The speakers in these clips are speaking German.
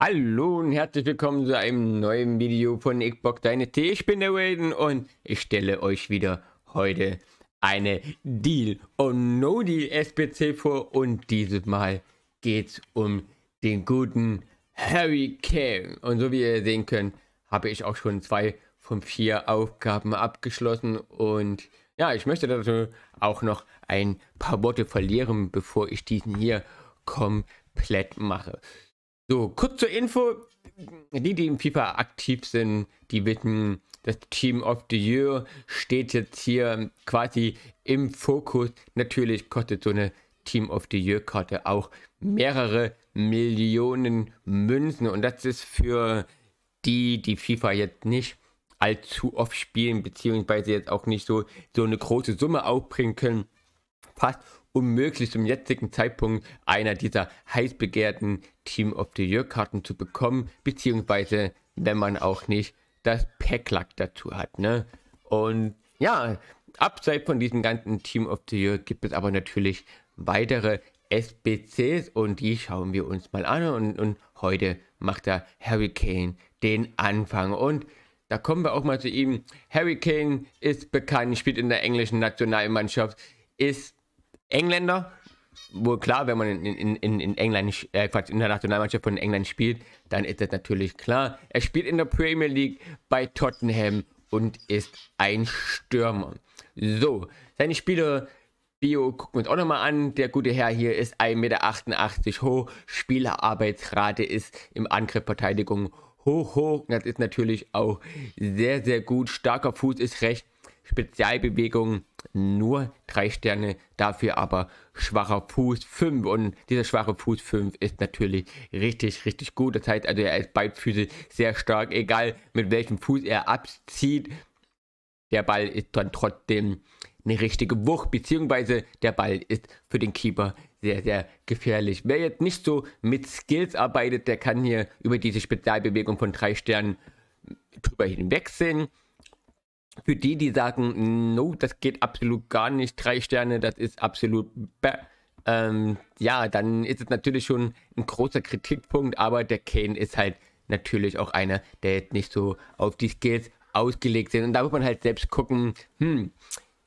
Hallo und herzlich willkommen zu einem neuen Video von Xbox Deine T. Ich bin der Waden und ich stelle euch wieder heute eine Deal und No Deal SPC vor und dieses Mal geht es um den guten Harry Kane. Und so wie ihr sehen könnt, habe ich auch schon zwei von vier Aufgaben abgeschlossen und ja, ich möchte dazu auch noch ein paar Worte verlieren, bevor ich diesen hier komplett mache. So, kurz zur Info. Die, die im FIFA aktiv sind, die wissen, das Team of the Year steht jetzt hier quasi im Fokus. Natürlich kostet so eine Team of the Year Karte auch mehrere Millionen Münzen. Und das ist für die, die FIFA jetzt nicht allzu oft spielen, beziehungsweise jetzt auch nicht so, so eine große Summe aufbringen können, fast unmöglich zum jetzigen Zeitpunkt einer dieser heiß begehrten Team of the Year Karten zu bekommen, beziehungsweise wenn man auch nicht das Packlack dazu hat. Ne? Und ja, abseits von diesem ganzen Team of the Year gibt es aber natürlich weitere SBCs und die schauen wir uns mal an. Und, und heute macht der Hurricane den Anfang. Und da kommen wir auch mal zu ihm. Hurricane ist bekannt, spielt in der englischen Nationalmannschaft, ist Engländer, wohl klar, wenn man in, in, in, England äh, Quatsch, in der Nationalmannschaft von England spielt, dann ist das natürlich klar. Er spielt in der Premier League bei Tottenham und ist ein Stürmer. So, seine Spieler Bio gucken wir uns auch nochmal an. Der gute Herr hier ist 1,88 Meter hoch. Spielerarbeitsrate ist im Angriff Verteidigung hoch, hoch. Das ist natürlich auch sehr, sehr gut. Starker Fuß ist recht. Spezialbewegung nur 3 Sterne, dafür aber schwacher Fuß 5 und dieser schwache Fuß 5 ist natürlich richtig, richtig gut. Das heißt also, er ist Beidfüße sehr stark, egal mit welchem Fuß er abzieht. Der Ball ist dann trotzdem eine richtige Wucht, beziehungsweise der Ball ist für den Keeper sehr, sehr gefährlich. Wer jetzt nicht so mit Skills arbeitet, der kann hier über diese Spezialbewegung von 3 Sternen drüber hinwechseln. Für die, die sagen, no, das geht absolut gar nicht, drei Sterne, das ist absolut ähm, ja, dann ist es natürlich schon ein großer Kritikpunkt, aber der Kane ist halt natürlich auch einer, der jetzt nicht so auf die Skills ausgelegt sind. Und da muss man halt selbst gucken, hm,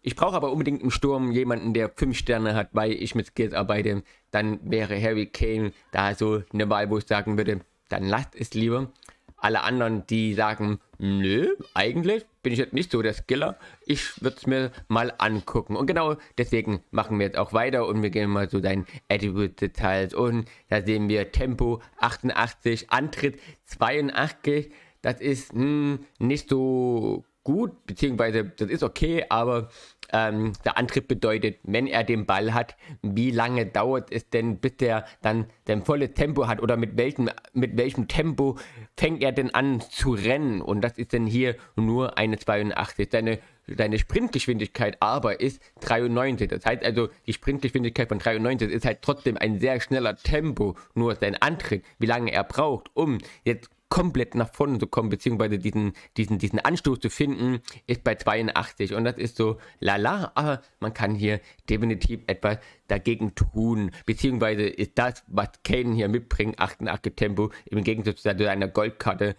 ich brauche aber unbedingt im Sturm jemanden, der fünf Sterne hat, weil ich mit Skills arbeite. Dann wäre Harry Kane da so eine Wahl, wo ich sagen würde, dann lasst es lieber alle anderen, die sagen, nö, eigentlich bin ich jetzt nicht so der Skiller, ich würde es mir mal angucken. Und genau deswegen machen wir jetzt auch weiter und wir gehen mal zu deinen Attribute-Details. Und da sehen wir Tempo 88, Antritt 82. Das ist mh, hm, nicht so gut, beziehungsweise das ist okay, aber ähm, der Antrieb bedeutet, wenn er den Ball hat, wie lange dauert es denn, bis der dann sein volles Tempo hat oder mit welchem, mit welchem Tempo fängt er denn an zu rennen? Und das ist denn hier nur eine 82. Seine, seine Sprintgeschwindigkeit aber ist 93. Das heißt also, die Sprintgeschwindigkeit von 93 ist halt trotzdem ein sehr schneller Tempo, nur sein Antritt, wie lange er braucht, um jetzt komplett nach vorne zu kommen, beziehungsweise diesen, diesen, diesen Anstoß zu finden, ist bei 82. Und das ist so lala, aber man kann hier definitiv etwas dagegen tun. Beziehungsweise ist das, was Kane hier mitbringt, 88 Tempo, im Gegensatz zu seiner Goldkarte,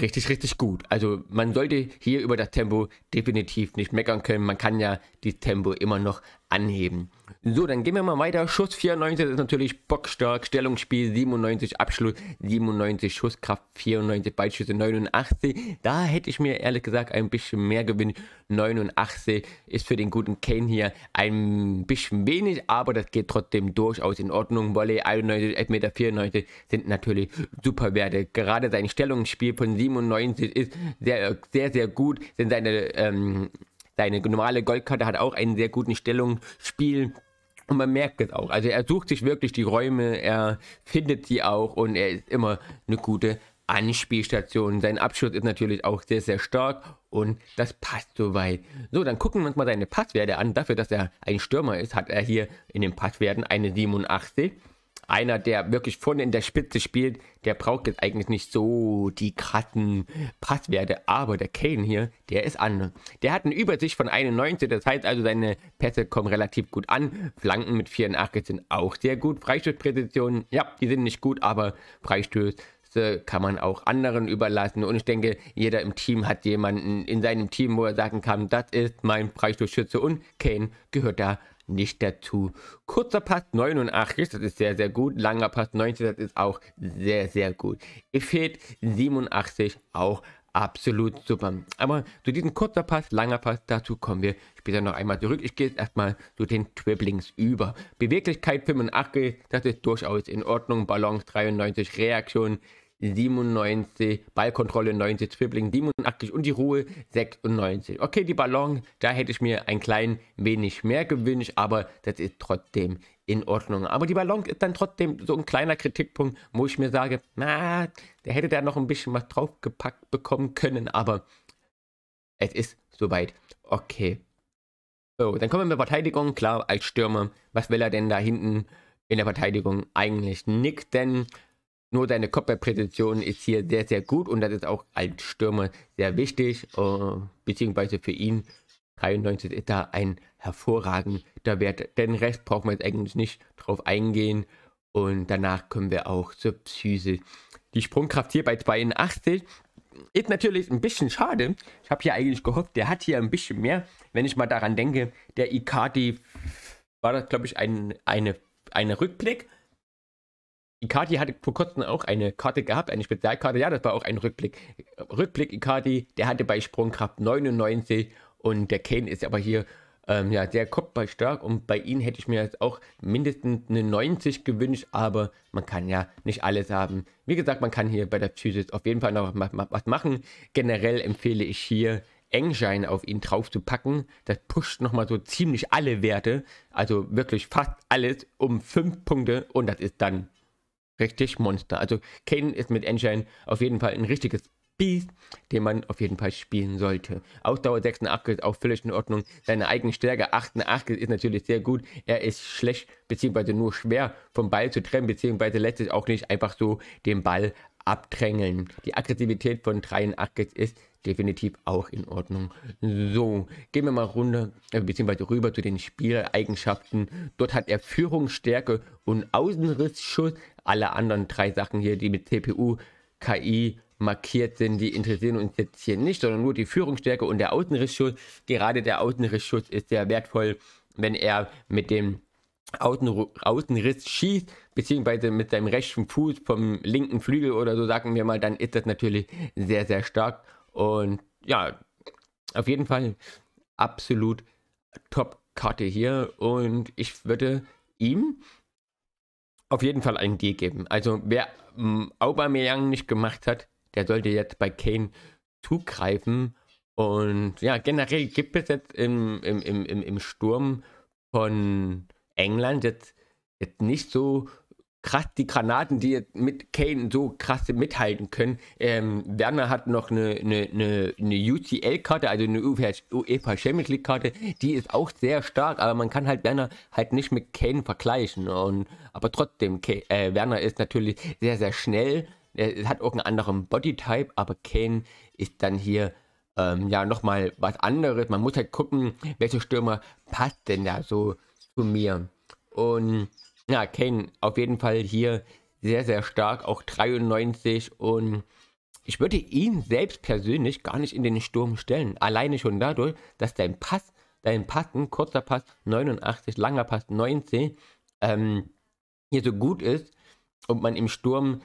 richtig, richtig gut. Also man sollte hier über das Tempo definitiv nicht meckern können. Man kann ja die Tempo immer noch anheben. So, dann gehen wir mal weiter. Schuss 94 ist natürlich bockstark. Stellungsspiel 97, Abschluss 97, Schusskraft 94, Beitschüsse 89. Da hätte ich mir ehrlich gesagt ein bisschen mehr Gewinn. 89 ist für den guten Kane hier ein bisschen wenig, aber das geht trotzdem durchaus in Ordnung. Volley 91, Elfmeter 94 sind natürlich super Werte. Gerade sein Stellungsspiel von 97 ist sehr, sehr, sehr gut. Sind seine ähm, seine normale Goldkarte hat auch einen sehr guten Stellungsspiel. Und man merkt es auch. Also er sucht sich wirklich die Räume, er findet sie auch und er ist immer eine gute Anspielstation. Sein Abschluss ist natürlich auch sehr, sehr stark und das passt soweit. So, dann gucken wir uns mal seine Passwerte an. Dafür, dass er ein Stürmer ist, hat er hier in den Passwerten eine 87 einer, der wirklich vorne in der Spitze spielt, der braucht jetzt eigentlich nicht so die krassen Passwerte. Aber der Kane hier, der ist an. Der hat eine Übersicht von 91, das heißt also, seine Pässe kommen relativ gut an. Flanken mit 84 sind auch sehr gut. Freistoßpräzisionen, ja, die sind nicht gut, aber Freistöße kann man auch anderen überlassen. Und ich denke, jeder im Team hat jemanden in seinem Team, wo er sagen kann, das ist mein Freistoßschütze und Kane gehört da nicht dazu. Kurzer Pass 89, das ist sehr, sehr gut. Langer Pass 90, das ist auch sehr, sehr gut. Effekt 87 auch absolut super. Aber zu diesem kurzer Pass, langer Pass, dazu kommen wir später noch einmal zurück. Ich gehe jetzt erstmal zu den Triplings über. Beweglichkeit 85, das ist durchaus in Ordnung. Balance 93, Reaktion 97, Ballkontrolle 90, Dribbling 87 und die Ruhe 96. Okay, die Ballon, da hätte ich mir ein klein wenig mehr gewünscht, aber das ist trotzdem in Ordnung. Aber die Ballon ist dann trotzdem so ein kleiner Kritikpunkt, wo ich mir sage, na, der hätte da noch ein bisschen was draufgepackt bekommen können, aber es ist soweit okay. So, dann kommen wir mit Verteidigung. Klar, als Stürmer, was will er denn da hinten in der Verteidigung? Eigentlich nix, denn nur deine Körperpräsentation ist hier sehr, sehr gut und das ist auch als Stürmer sehr wichtig, äh, beziehungsweise für ihn 93 ist da ein hervorragender Wert. Den Rest brauchen wir jetzt eigentlich nicht drauf eingehen und danach kommen wir auch zur Psyche. Die Sprungkraft hier bei 82 ist natürlich ein bisschen schade. Ich habe hier eigentlich gehofft, der hat hier ein bisschen mehr. Wenn ich mal daran denke, der Ikati war das, glaube ich, ein eine, eine Rückblick Ikati hatte vor kurzem auch eine Karte gehabt, eine Spezialkarte. Ja, das war auch ein Rückblick. Rückblick Ikati, der hatte bei Sprungkraft 99 und der Kane ist aber hier ähm, ja, sehr kopfballstark und bei ihm hätte ich mir jetzt auch mindestens eine 90 gewünscht, aber man kann ja nicht alles haben. Wie gesagt, man kann hier bei der Physis auf jeden Fall noch was machen. Generell empfehle ich hier Engschein auf ihn drauf zu packen. Das pusht nochmal so ziemlich alle Werte, also wirklich fast alles um 5 Punkte und das ist dann richtig Monster. Also Kane ist mit Engine auf jeden Fall ein richtiges Beast, den man auf jeden Fall spielen sollte. Ausdauer 86 ist auch völlig in Ordnung. Seine eigene Stärke 88 ist natürlich sehr gut. Er ist schlecht beziehungsweise nur schwer vom Ball zu trennen beziehungsweise lässt sich auch nicht einfach so den Ball abdrängeln. Die Aggressivität von 83 ist definitiv auch in Ordnung. So, gehen wir mal runter, äh, beziehungsweise rüber zu den Spieleigenschaften. Dort hat er Führungsstärke und Außenrissschuss, alle anderen drei Sachen hier, die mit CPU, KI markiert sind, die interessieren uns jetzt hier nicht, sondern nur die Führungsstärke und der Außenrichtschutz. Gerade der Außenrichtschutz ist sehr wertvoll, wenn er mit dem Außenriss schießt, beziehungsweise mit seinem rechten Fuß vom linken Flügel oder so, sagen wir mal, dann ist das natürlich sehr, sehr stark. Und ja, auf jeden Fall absolut Top-Karte hier. Und ich würde ihm auf jeden Fall ein Deal geben. Also wer ähm, Aubameyang nicht gemacht hat, der sollte jetzt bei Kane zugreifen. Und ja, generell gibt es jetzt im, im, im, im Sturm von England jetzt, jetzt nicht so krass die Granaten, die jetzt mit Kane so krass mithalten können. Ähm, Werner hat noch eine, eine, eine, eine UCL-Karte, also eine UEFA Champions League-Karte, die ist auch sehr stark, aber man kann halt Werner halt nicht mit Kane vergleichen. Und, aber trotzdem, Kane, äh, Werner ist natürlich sehr, sehr schnell. Er hat auch einen anderen Bodytype, aber Kane ist dann hier ähm, ja nochmal was anderes. Man muss halt gucken, welche Stürmer passt denn da so zu mir. Und ja, Kane auf jeden Fall hier sehr, sehr stark, auch 93 und ich würde ihn selbst persönlich gar nicht in den Sturm stellen. Alleine schon dadurch, dass dein Pass, dein Passen, kurzer Pass 89, langer Pass 19, ähm, hier so gut ist und man im Sturm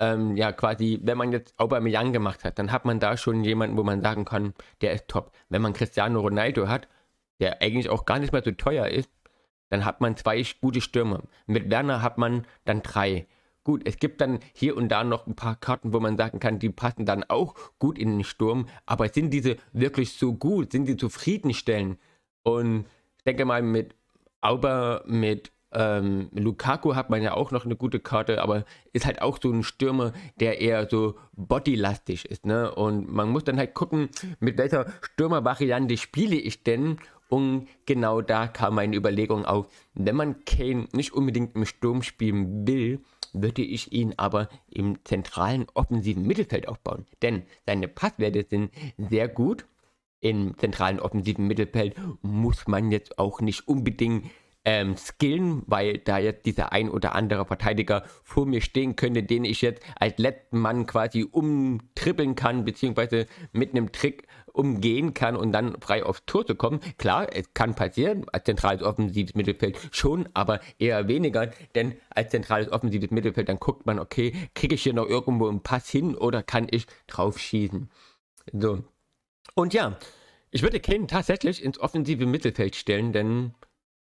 ähm, ja quasi, wenn man jetzt Aubameyang gemacht hat, dann hat man da schon jemanden, wo man sagen kann, der ist top. Wenn man Cristiano Ronaldo hat, der eigentlich auch gar nicht mehr so teuer ist, dann hat man zwei gute Stürmer. Mit Werner hat man dann drei. Gut, es gibt dann hier und da noch ein paar Karten, wo man sagen kann, die passen dann auch gut in den Sturm, aber sind diese wirklich so gut? Sind die zufriedenstellend? Und ich denke mal, mit Auber, mit ähm, Lukaku hat man ja auch noch eine gute Karte, aber ist halt auch so ein Stürmer, der eher so bodylastig ist. Ne? Und man muss dann halt gucken, mit welcher Stürmervariante spiele ich denn und genau da kam meine Überlegung auf, wenn man Kane nicht unbedingt im Sturm spielen will, würde ich ihn aber im zentralen offensiven Mittelfeld aufbauen. Denn seine Passwerte sind sehr gut. Im zentralen offensiven Mittelfeld muss man jetzt auch nicht unbedingt ähm, skillen, weil da jetzt dieser ein oder andere Verteidiger vor mir stehen könnte, den ich jetzt als letzten Mann quasi umtrippeln kann, beziehungsweise mit einem Trick umgehen kann und dann frei aufs Tor zu kommen. Klar, es kann passieren, als zentrales offensives Mittelfeld schon, aber eher weniger, denn als zentrales offensives Mittelfeld, dann guckt man, okay, kriege ich hier noch irgendwo einen Pass hin oder kann ich drauf schießen? So. Und ja, ich würde Kane tatsächlich ins offensive Mittelfeld stellen, denn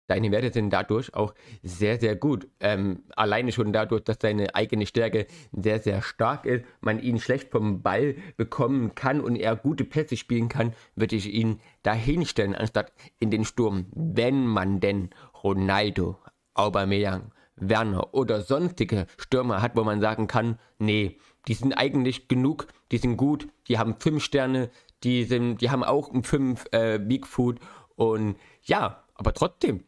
deine Werte sind dadurch auch sehr, sehr gut. Ähm, alleine schon dadurch, dass deine eigene Stärke sehr, sehr stark ist, man ihn schlecht vom Ball bekommen kann und er gute Pässe spielen kann, würde ich ihn dahin stellen, anstatt in den Sturm, wenn man denn Ronaldo, Aubameyang, Werner oder sonstige Stürmer hat, wo man sagen kann, nee, die sind eigentlich genug, die sind gut, die haben fünf Sterne, die, sind, die haben auch fünf äh, Big Food und ja, aber trotzdem,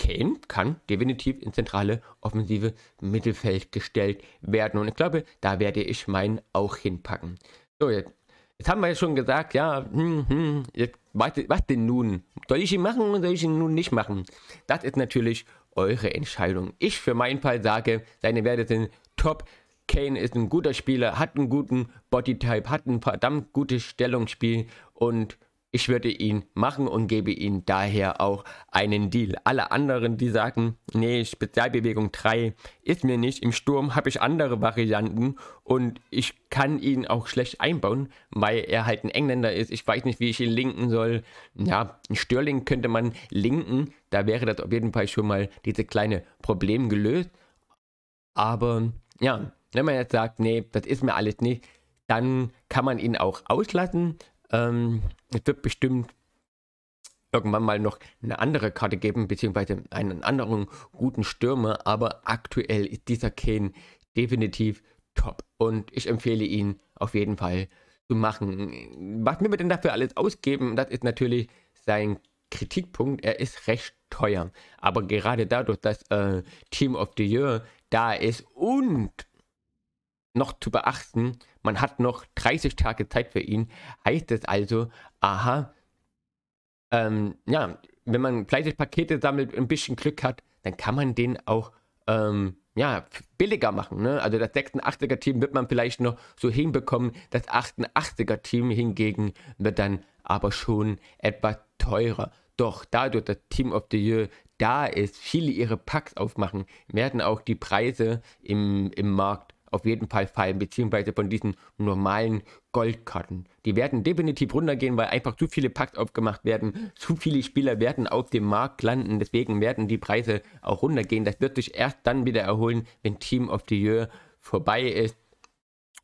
Kane kann definitiv ins zentrale offensive Mittelfeld gestellt werden. Und ich glaube, da werde ich meinen auch hinpacken. So, jetzt, jetzt haben wir ja schon gesagt, ja, hm, hm, jetzt, was, was denn nun? Soll ich ihn machen oder soll ich ihn nun nicht machen? Das ist natürlich eure Entscheidung. Ich für meinen Fall sage, seine Werte sind top. Kane ist ein guter Spieler, hat einen guten Bodytype, hat ein verdammt gutes Stellungsspiel und ich würde ihn machen und gebe ihm daher auch einen Deal. Alle anderen, die sagen, nee, Spezialbewegung 3 ist mir nicht, im Sturm habe ich andere Varianten und ich kann ihn auch schlecht einbauen, weil er halt ein Engländer ist. Ich weiß nicht, wie ich ihn linken soll. Ja, Störling könnte man linken, da wäre das auf jeden Fall schon mal diese kleine Problem gelöst. Aber ja, wenn man jetzt sagt, nee, das ist mir alles nicht, dann kann man ihn auch auslassen, ähm, es wird bestimmt irgendwann mal noch eine andere Karte geben, beziehungsweise einen anderen guten Stürmer, aber aktuell ist dieser Kane definitiv top und ich empfehle ihn auf jeden Fall zu machen. Was wir denn dafür alles ausgeben, das ist natürlich sein Kritikpunkt, er ist recht teuer, aber gerade dadurch, dass äh, Team of the Year da ist und noch zu beachten, man hat noch 30 Tage Zeit für ihn. Heißt es also, aha, ähm, ja, wenn man fleißig Pakete sammelt, und ein bisschen Glück hat, dann kann man den auch ähm, ja, billiger machen. Ne? Also das 86er-Team wird man vielleicht noch so hinbekommen. Das 88er-Team hingegen wird dann aber schon etwas teurer. Doch dadurch, dass Team of the Year da ist, viele ihre Packs aufmachen, werden auch die Preise im, im Markt auf jeden Fall fallen, beziehungsweise von diesen normalen Goldkarten. Die werden definitiv runtergehen, weil einfach zu viele Packs aufgemacht werden, zu viele Spieler werden auf dem Markt landen, deswegen werden die Preise auch runtergehen. Das wird sich erst dann wieder erholen, wenn Team of the Year vorbei ist.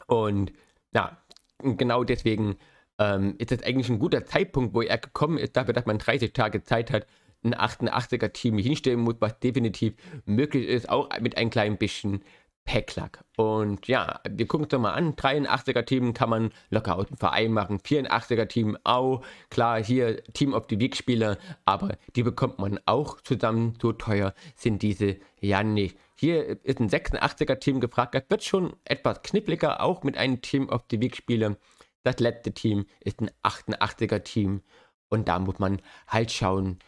Und ja, genau deswegen ähm, ist das eigentlich ein guter Zeitpunkt, wo er gekommen ist, dafür, dass man 30 Tage Zeit hat, ein 88er-Team hinstellen muss, was definitiv möglich ist, auch mit ein klein bisschen Packlack. Und ja, wir gucken es doch mal an. 83er-Team kann man locker aus dem Verein machen. 84er-Team auch. Klar, hier Team of the Week-Spieler, aber die bekommt man auch zusammen. So teuer sind diese ja nicht. Hier ist ein 86er-Team gefragt. Das wird schon etwas kniffliger, auch mit einem Team of the Week-Spieler. Das letzte Team ist ein 88er-Team. Und da muss man halt schauen,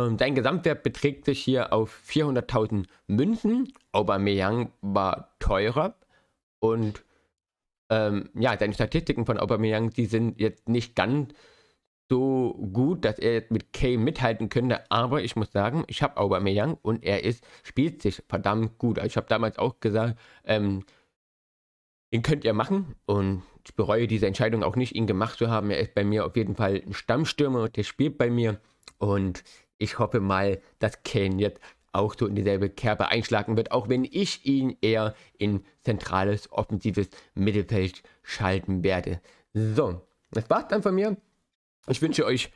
sein ähm, Gesamtwert beträgt sich hier auf 400.000 Münzen. Aubameyang war teurer und ähm, ja, seine Statistiken von Aubameyang, die sind jetzt nicht ganz so gut, dass er jetzt mit Kane mithalten könnte, aber ich muss sagen, ich habe Aubameyang und er ist, spielt sich verdammt gut. Also ich habe damals auch gesagt, ähm, den könnt ihr machen und ich bereue diese Entscheidung auch nicht, ihn gemacht zu haben. Er ist bei mir auf jeden Fall ein Stammstürmer und der spielt bei mir und ich hoffe mal, dass Kane jetzt auch so in dieselbe Kerbe einschlagen wird, auch wenn ich ihn eher in zentrales offensives Mittelfeld schalten werde. So, das war's dann von mir. Ich wünsche euch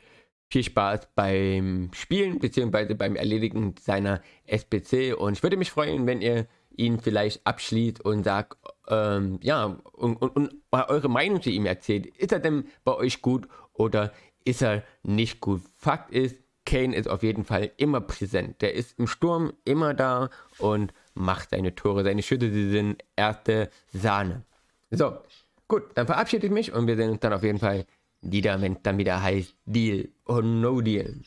viel Spaß beim Spielen bzw. beim Erledigen seiner SPC und ich würde mich freuen, wenn ihr ihn vielleicht abschließt und sagt, ähm, ja, und, und, und eure Meinung zu ihm erzählt. Ist er denn bei euch gut oder ist er nicht gut? Fakt ist, Kane ist auf jeden Fall immer präsent. Der ist im Sturm immer da und macht seine Tore, seine Schüsse, sie sind erste Sahne. So, gut, dann verabschiede ich mich und wir sehen uns dann auf jeden Fall wieder, wenn es dann wieder heißt Deal or No Deal.